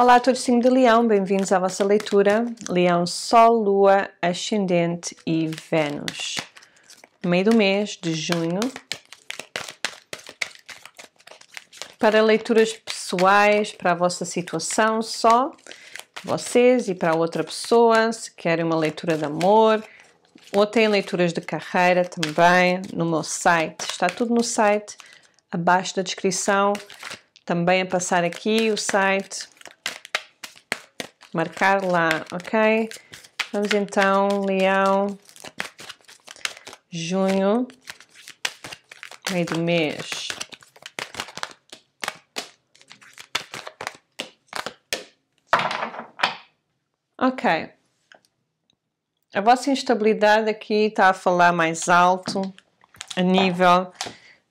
Olá, torcinho de Leão, bem-vindos à vossa leitura. Leão, Sol, Lua, Ascendente e Vênus. Meio do mês de junho. Para leituras pessoais, para a vossa situação só, vocês e para outra pessoa, se querem uma leitura de amor, ou têm leituras de carreira também no meu site. Está tudo no site, abaixo da descrição. Também a passar aqui o site marcar lá, ok? Vamos então, leão, junho, meio do mês. Ok. A vossa instabilidade aqui está a falar mais alto a nível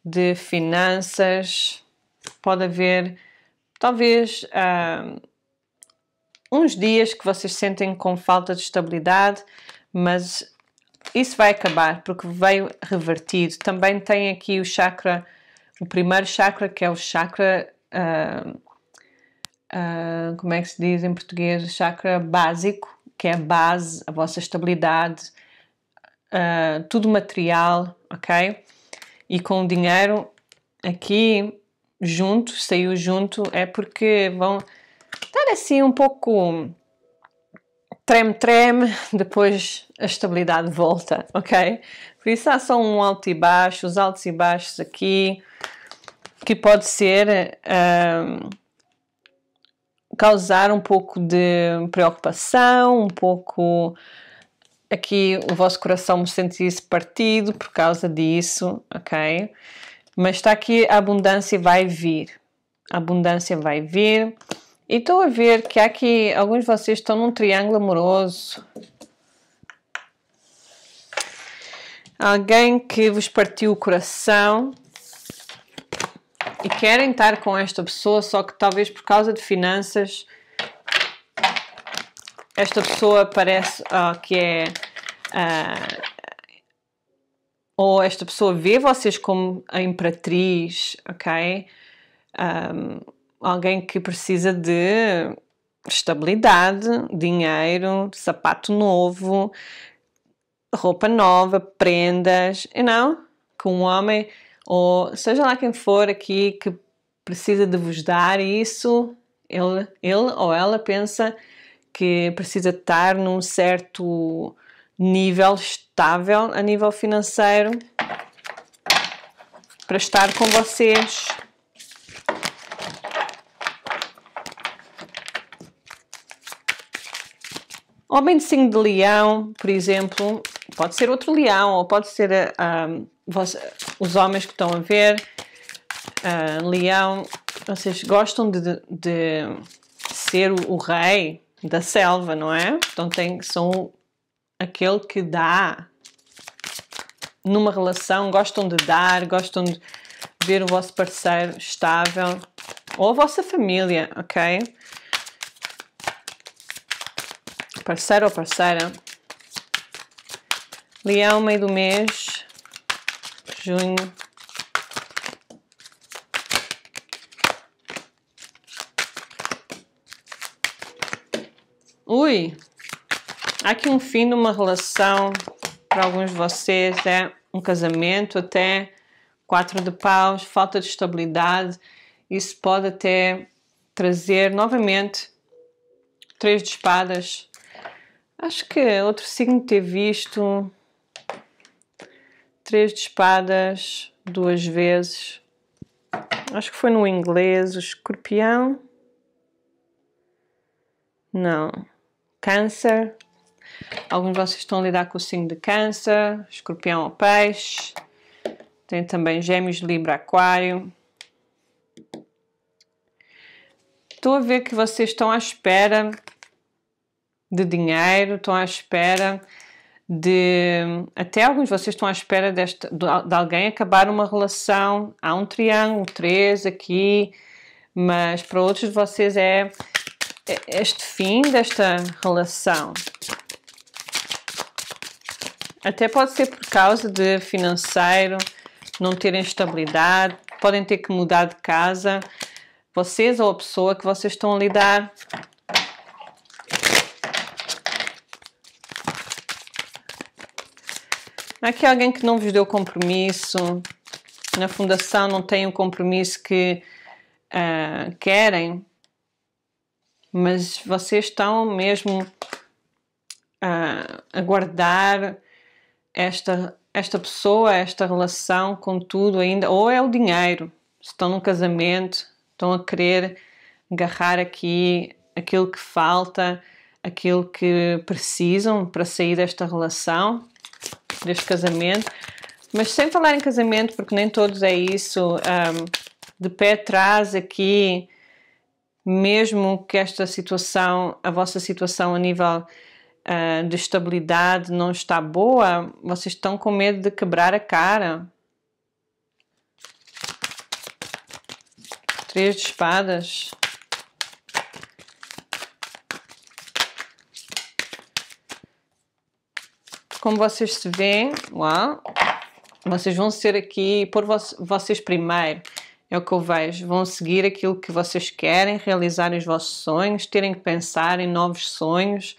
de finanças. Pode haver, talvez, uh, uns dias que vocês sentem com falta de estabilidade, mas isso vai acabar porque veio revertido. Também tem aqui o chakra, o primeiro chakra que é o chakra, uh, uh, como é que se diz em português? chakra básico, que é a base, a vossa estabilidade, uh, tudo material, ok? E com o dinheiro aqui junto, saiu junto, é porque vão assim um pouco treme-treme, depois a estabilidade volta, ok? Por isso há só um alto e baixo, os altos e baixos aqui, que pode ser um, causar um pouco de preocupação, um pouco aqui o vosso coração me sentir-se partido por causa disso, ok? Mas está aqui a abundância vai vir. A abundância vai vir. E então, estou a ver que há aqui alguns de vocês estão num triângulo amoroso. Alguém que vos partiu o coração e querem estar com esta pessoa, só que talvez por causa de finanças esta pessoa parece oh, que é uh, ou esta pessoa vê vocês como a imperatriz, ok? Um, alguém que precisa de estabilidade, dinheiro, sapato novo, roupa nova, prendas, e não que um homem ou seja lá quem for aqui que precisa de vos dar isso, ele, ele ou ela pensa que precisa estar num certo nível estável a nível financeiro para estar com vocês. Homem de signo de leão, por exemplo, pode ser outro leão, ou pode ser uh, ah, ah, vos, os homens que estão a ver. Uh, leão, vocês gostam de, de ser o, o, rei da selva, não é? Então tem, são aquele que dá numa relação, gostam de dar, gostam de ver o vosso parceiro estável, ou a vossa família, ok? parceiro ou parceira, Leão, meio do mês, junho. Ui! Há aqui um fim de uma relação, para alguns de vocês, é um casamento até, quatro de paus, falta de estabilidade. Isso pode até trazer novamente três de espadas Acho que é outro signo ter visto três de espadas duas vezes. Acho que foi no inglês, o escorpião. Não. Câncer. Alguns de vocês estão a lidar com o signo de câncer, escorpião ou peixe. Tem também gêmeos, libra, aquário. Estou a ver que vocês estão à espera de dinheiro, estão à espera de. Até alguns de vocês estão à espera desta, de alguém acabar uma relação. Há um triângulo, três aqui, mas para outros de vocês é, é este fim desta relação. Até pode ser por causa de financeiro, não terem estabilidade, podem ter que mudar de casa. Vocês ou a pessoa que vocês estão a lidar Aqui é alguém que não vos deu compromisso, na fundação não tem o compromisso que uh, querem, mas vocês estão mesmo uh, a guardar esta, esta pessoa, esta relação com tudo ainda, ou é o dinheiro, estão num casamento, estão a querer agarrar aqui aquilo que falta, aquilo que precisam para sair desta relação deste casamento. Mas sem falar em casamento, porque nem todos é isso, um, de pé atrás aqui, mesmo que esta situação, a vossa situação a nível uh, de estabilidade não está boa, vocês estão com medo de quebrar a cara. Três de espadas. como vocês se veem lá, vocês vão ser aqui por vocês primeiro. É o que eu vejo. Vão seguir aquilo que vocês querem, realizar os vossos sonhos, terem que pensar em novos sonhos,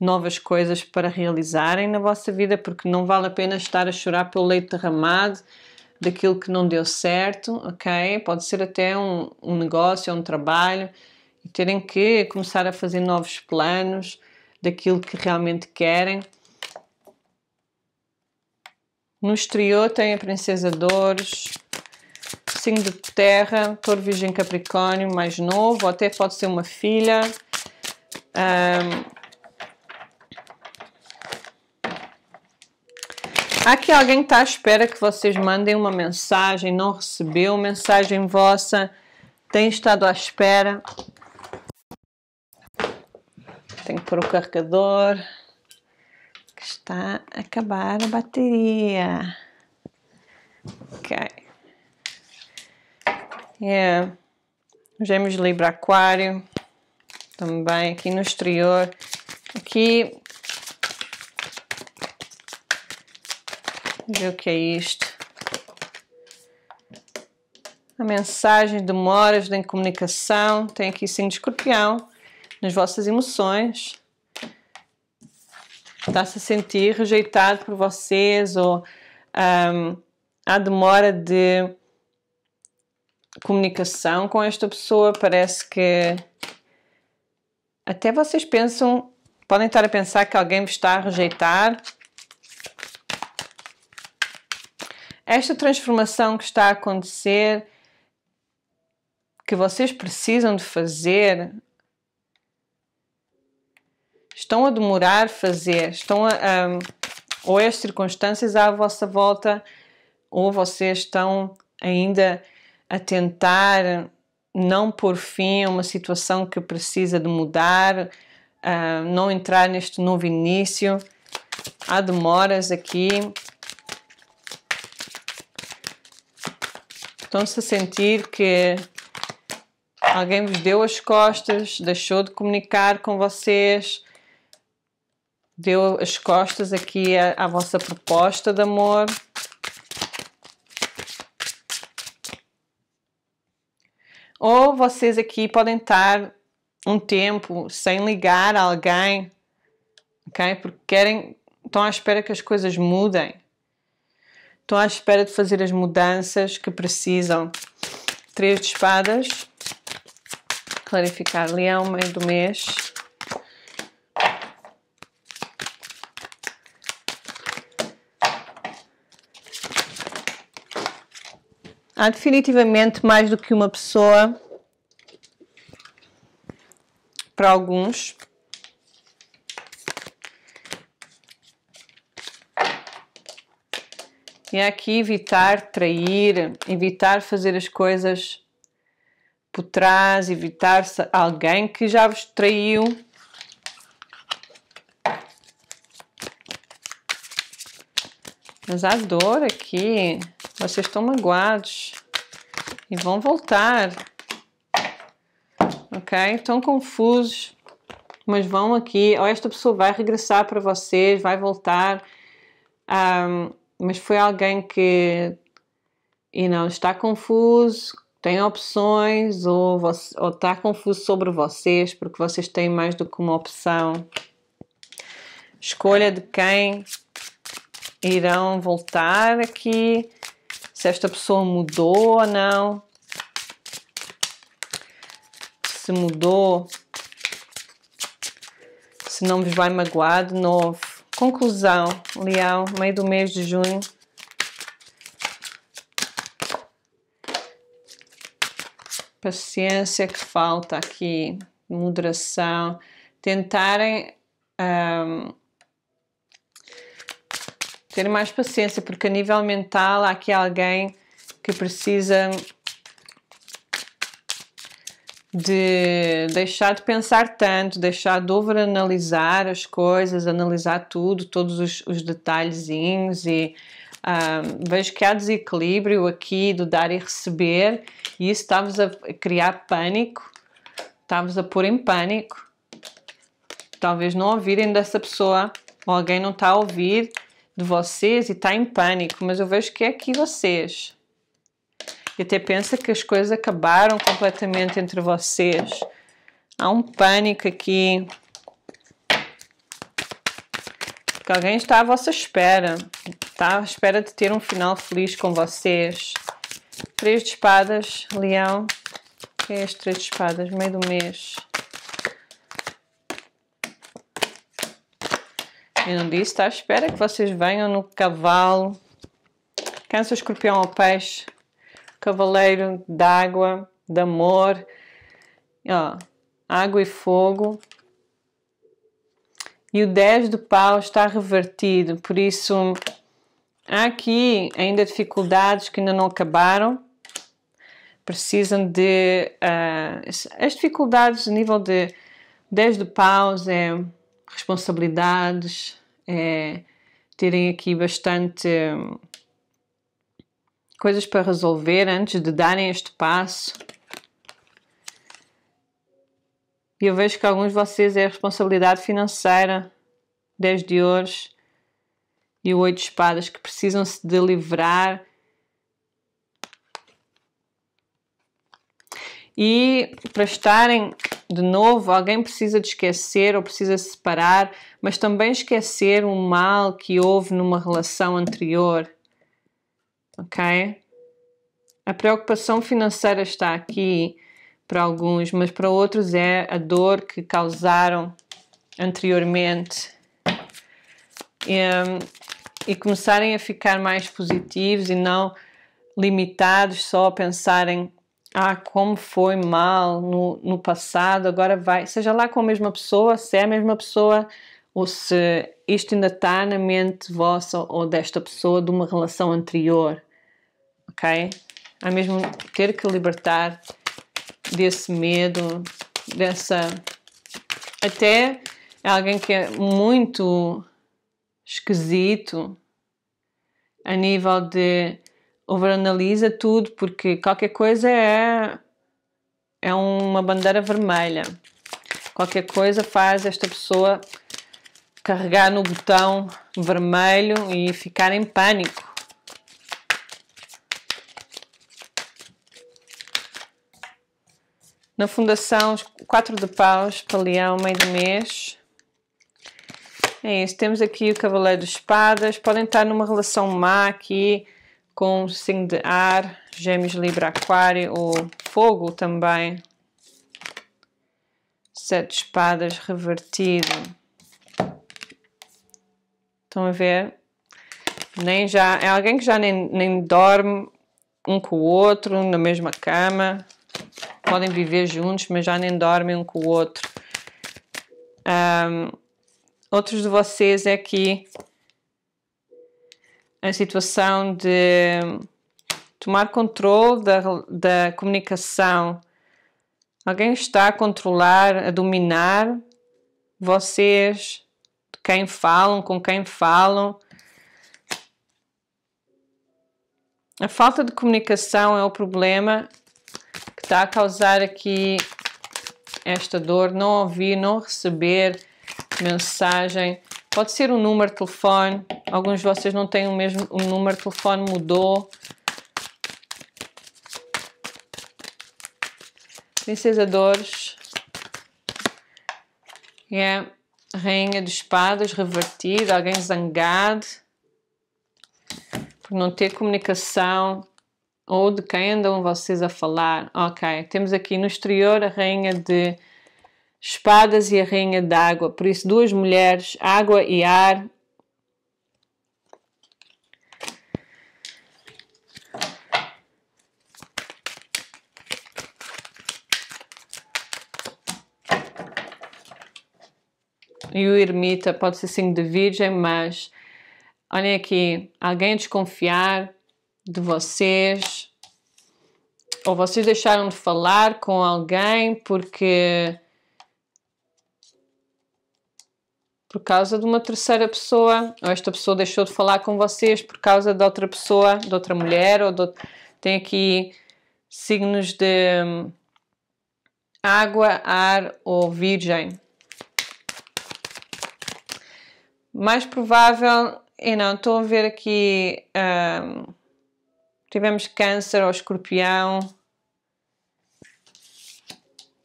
novas coisas para realizarem na vossa vida, porque não vale a pena estar a chorar pelo leite derramado daquilo que não deu certo, ok? Pode ser até um, um negócio, um trabalho, e terem que começar a fazer novos planos daquilo que realmente querem no exterior tem a Princesa Dores, signo de terra, touro virgem capricórnio, mais novo, até pode ser uma filha. Um... Há aqui alguém que está à espera que vocês mandem uma mensagem, não recebeu mensagem vossa, tem estado à espera. Tenho que pôr o carregador está acabar a bateria. Ok. Yeah. Gêmeos Libra Aquário. Também aqui no exterior. Aqui. Vamos ver o que é isto. A mensagem, demoras da comunicação. Tem aqui sim de escorpião. Nas vossas emoções está a se sentir rejeitado por vocês ou um, há demora de comunicação com esta pessoa, parece que até vocês pensam, podem estar a pensar que alguém vos está a rejeitar. Esta transformação que está a acontecer, que vocês precisam de fazer, estão a demorar fazer, estão a, a, ou as circunstâncias à vossa volta, ou vocês estão ainda a tentar não pôr fim a uma situação que precisa de mudar, a não entrar neste novo início. Há demoras aqui. Estão-se a sentir que alguém vos deu as costas, deixou de comunicar com vocês, deu as costas aqui à, à vossa proposta de amor. Ou vocês aqui podem estar um tempo sem ligar a alguém, ok? Porque querem, estão à espera que as coisas mudem. Estão à espera de fazer as mudanças que precisam. Três de espadas. Clarificar leão, meio do mês. Há definitivamente mais do que uma pessoa para alguns. E aqui evitar trair, evitar fazer as coisas por trás, evitar alguém que já vos traiu. Mas há dor aqui. Vocês estão magoados e vão voltar, ok? Estão confusos, mas vão aqui. Ou esta pessoa vai regressar para vocês, vai voltar. Um, mas foi alguém que e não está confuso, tem opções ou, você, ou está confuso sobre vocês porque vocês têm mais do que uma opção. Escolha de quem irão voltar aqui se esta pessoa mudou ou não, se mudou, se não vos vai magoar de novo. Conclusão, Leão, meio do mês de junho. Paciência que falta aqui, moderação, tentarem um, ter mais paciência, porque a nível mental há aqui alguém que precisa de deixar de pensar tanto, deixar de overanalisar as coisas, analisar tudo, todos os, os detalhezinhos e ah, vejo que há desequilíbrio aqui do dar e receber e isso está-vos a criar pânico, está-vos a pôr em pânico. Talvez não ouvirem dessa pessoa, ou alguém não está a ouvir de vocês e está em pânico, mas eu vejo que é aqui vocês. E até pensa que as coisas acabaram completamente entre vocês. Há um pânico aqui. Que alguém está à vossa espera. Está à espera de ter um final feliz com vocês. Três de espadas, leão. Que é as três de espadas, meio do mês. Eu não disse, está à espera que vocês venham no cavalo, câncer, escorpião ao peixe, cavaleiro d'água, de amor, ó, água e fogo. E o 10 de pau está revertido, por isso há aqui ainda dificuldades que ainda não acabaram. Precisam de. Uh, as dificuldades a nível de 10 de paus é responsabilidades, é, terem aqui bastante hum, coisas para resolver antes de darem este passo. E eu vejo que alguns de vocês é a responsabilidade financeira, 10 de ouros e o 8 de espadas, que precisam se de livrar. E para estarem de novo, alguém precisa de esquecer ou precisa separar, mas também esquecer o mal que houve numa relação anterior. Ok? A preocupação financeira está aqui para alguns, mas para outros é a dor que causaram anteriormente. E, ehm, e começarem a ficar mais positivos e não limitados só a pensarem ah, como foi mal no, no passado, agora vai, seja lá com a mesma pessoa, se é a mesma pessoa ou se isto ainda está na mente vossa ou desta pessoa de uma relação anterior, ok? Há mesmo ter que libertar desse medo, dessa. Até é alguém que é muito esquisito a nível de overanalisa tudo, porque qualquer coisa é, é uma bandeira vermelha. Qualquer coisa faz esta pessoa carregar no botão vermelho e ficar em pânico. Na Fundação quatro de Paus para Leão, meio de mês. É isso, temos aqui o Cavaleiro de Espadas. Podem estar numa relação má aqui, com signo de ar, gêmeos, libra, aquário ou fogo também. Sete espadas revertido. Estão a ver? Nem já, é alguém que já nem, nem dorme um com o outro, na mesma cama. Podem viver juntos, mas já nem dormem um com o outro. Um, outros de vocês é que a situação de tomar controle da, da comunicação. Alguém está a controlar, a dominar vocês, de quem falam, com quem falam. A falta de comunicação é o problema que está a causar aqui esta dor, não ouvir, não receber mensagem Pode ser o um número de telefone. Alguns de vocês não têm o mesmo o número de telefone, mudou. Princesa Dores. Yeah. É, rainha de espadas, revertida, alguém zangado. Por não ter comunicação. Ou de quem andam vocês a falar. Ok, temos aqui no exterior a rainha de espadas e a rainha d'água. Por isso, duas mulheres, água e ar. E o ermita pode ser assim de virgem, mas olhem aqui, alguém desconfiar de vocês, ou vocês deixaram de falar com alguém porque por causa de uma terceira pessoa, ou esta pessoa deixou de falar com vocês por causa de outra pessoa, de outra mulher, ou de... tem aqui signos de hum, água, ar ou virgem. Mais provável, e não, estou a ver aqui, um, tivemos câncer ou escorpião,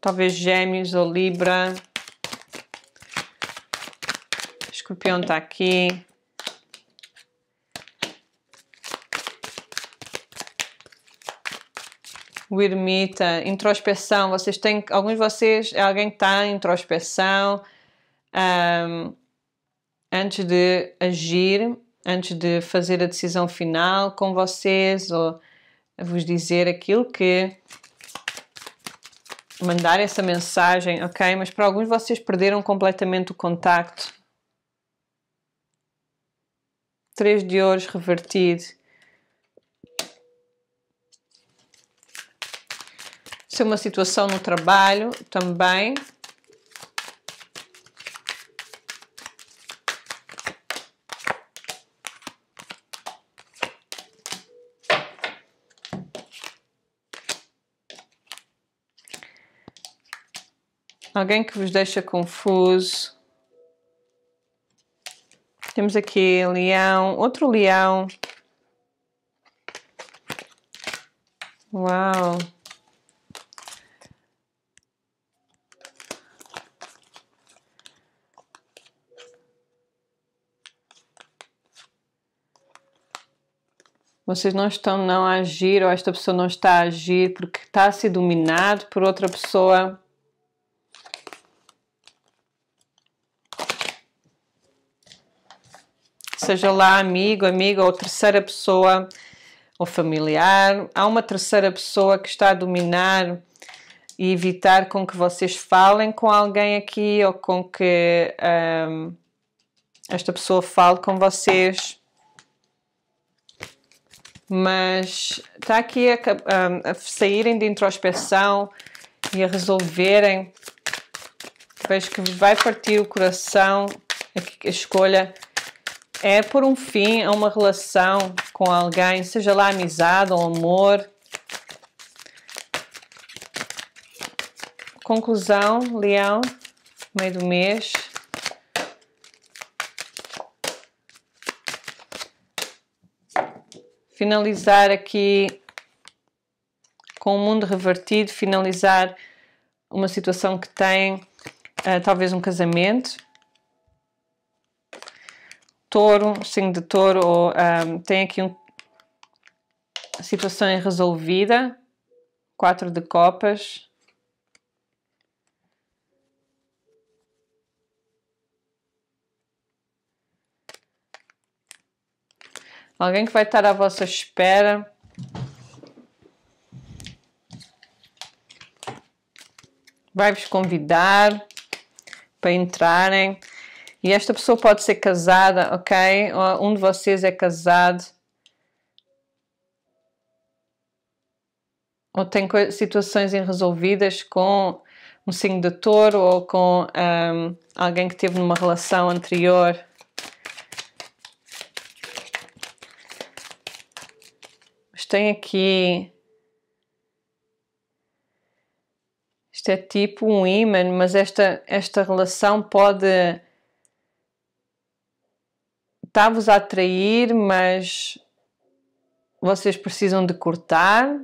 talvez gêmeos ou libra escorpião está aqui. O ermita, introspeção. Vocês têm, alguns de vocês, é alguém está em introspeção um, antes de agir, antes de fazer a decisão final com vocês ou vos dizer aquilo que mandar essa mensagem, ok? Mas para alguns vocês perderam completamente o contacto 3 de ouros revertido. Se é uma situação no trabalho também. Alguém que vos deixa confuso. Temos aqui leão, outro leão. Uau! Vocês não estão não a agir ou esta pessoa não está a agir porque está a ser dominado por outra pessoa seja lá amigo, amiga ou terceira pessoa ou familiar, há uma terceira pessoa que está a dominar e evitar com que vocês falem com alguém aqui ou com que um, esta pessoa fale com vocês. Mas está aqui a, a, hum, a saírem de introspecção e a resolverem. Vejo que vai partir o coração a escolha é por um fim a uma relação com alguém, seja lá amizade ou amor. Conclusão, leão, meio do mês. Finalizar aqui com o mundo revertido, finalizar uma situação que tem uh, talvez um casamento, touro, signo de touro, ou um, tem aqui uma situação irresolvida, quatro de copas. Alguém que vai estar à vossa espera. Vai-vos convidar para entrarem. E esta pessoa pode ser casada, ok? Um de vocês é casado. Ou tem situações irresolvidas com um signo de touro ou com um, alguém que teve numa relação anterior. Mas tem aqui isto é tipo um ímã, mas esta, esta relação pode está-vos a atrair, mas vocês precisam de cortar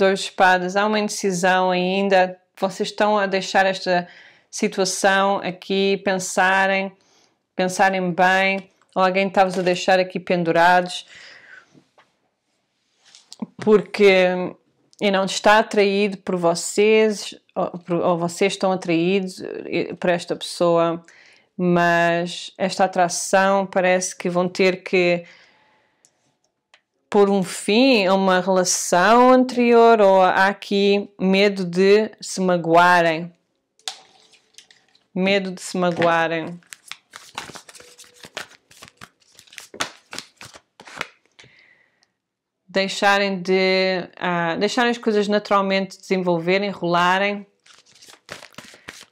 dois espadas, há uma indecisão ainda, vocês estão a deixar esta situação aqui, pensarem, pensarem bem, ou alguém está-vos a deixar aqui pendurados, porque e não está atraído por vocês, ou, ou vocês estão atraídos para esta pessoa, mas esta atração parece que vão ter que por um fim a uma relação anterior ou há aqui medo de se magoarem? Medo de se magoarem. Deixarem de. Ah, deixarem as coisas naturalmente desenvolverem, rolarem.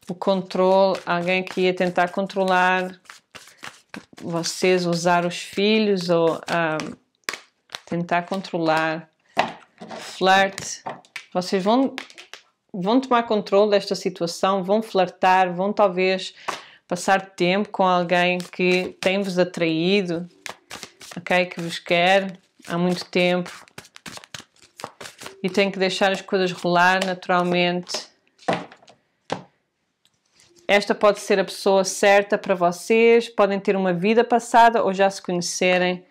O controle, alguém que ia tentar controlar vocês, usar os filhos ou. Ah, tentar controlar, flerte. Vocês vão, vão tomar controle desta situação, vão flertar, vão talvez passar tempo com alguém que tem-vos atraído, ok? Que vos quer há muito tempo e tem que deixar as coisas rolar naturalmente. Esta pode ser a pessoa certa para vocês, podem ter uma vida passada ou já se conhecerem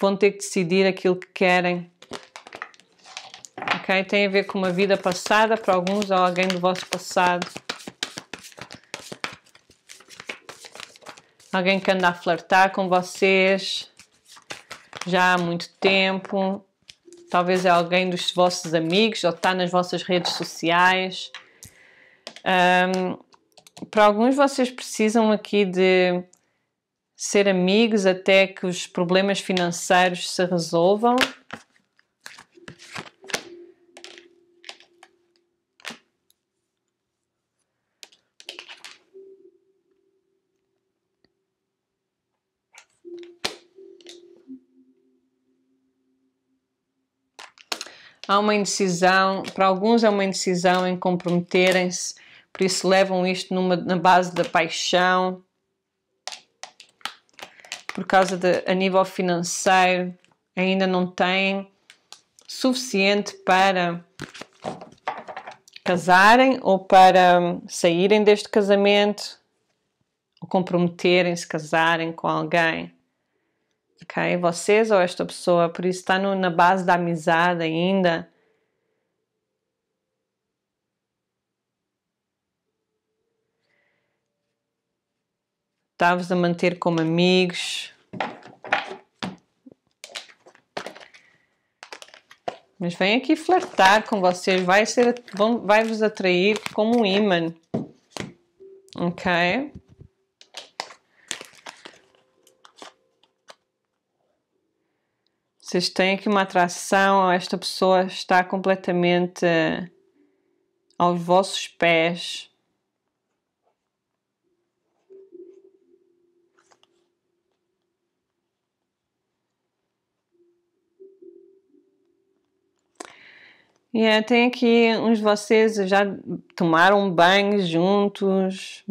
vão ter que decidir aquilo que querem. Ok? Tem a ver com uma vida passada, para alguns, ou alguém do vosso passado. Alguém que anda a flertar com vocês já há muito tempo. Talvez é alguém dos vossos amigos ou está nas vossas redes sociais. Um, para alguns vocês precisam aqui de ser amigos até que os problemas financeiros se resolvam. Há uma indecisão, para alguns é uma indecisão em comprometerem-se, por isso levam isto numa, na base da paixão, por causa de, a nível financeiro, ainda não têm suficiente para casarem ou para hum, saírem deste casamento ou comprometerem-se, casarem com alguém. Ok? Vocês ou esta pessoa, por isso está no, na base da amizade ainda estavas vos a manter como amigos. Mas vem aqui flertar com vocês, vai ser, vai vos atrair como um imã. Ok? Vocês têm aqui uma atração, esta pessoa está completamente eh, aos vossos pés. Yeah, tem aqui uns de vocês já tomaram banho juntos,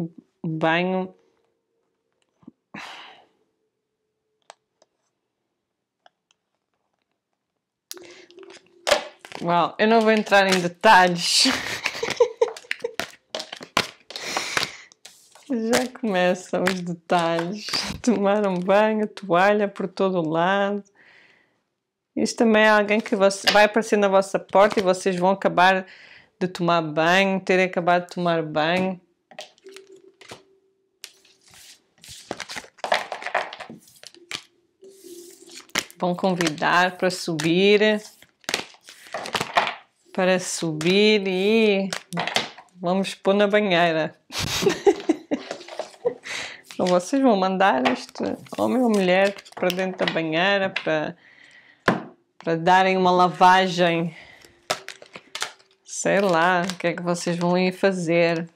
banho. Uau, eu não vou entrar em detalhes. Já começam os detalhes. Tomaram banho, toalha por todo o lado. Isto também é alguém que vai aparecer na vossa porta e vocês vão acabar de tomar banho, terem acabado de tomar banho. Vão convidar para subir, para subir e vamos pôr na banheira. então vocês vão mandar este homem ou mulher para dentro da banheira para para darem uma lavagem. Sei lá, o que é que vocês vão ir fazer.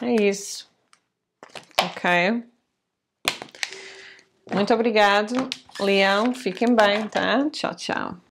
É isso. Ok? Muito obrigado, Leão. Fiquem bem, tá? Tchau, tchau.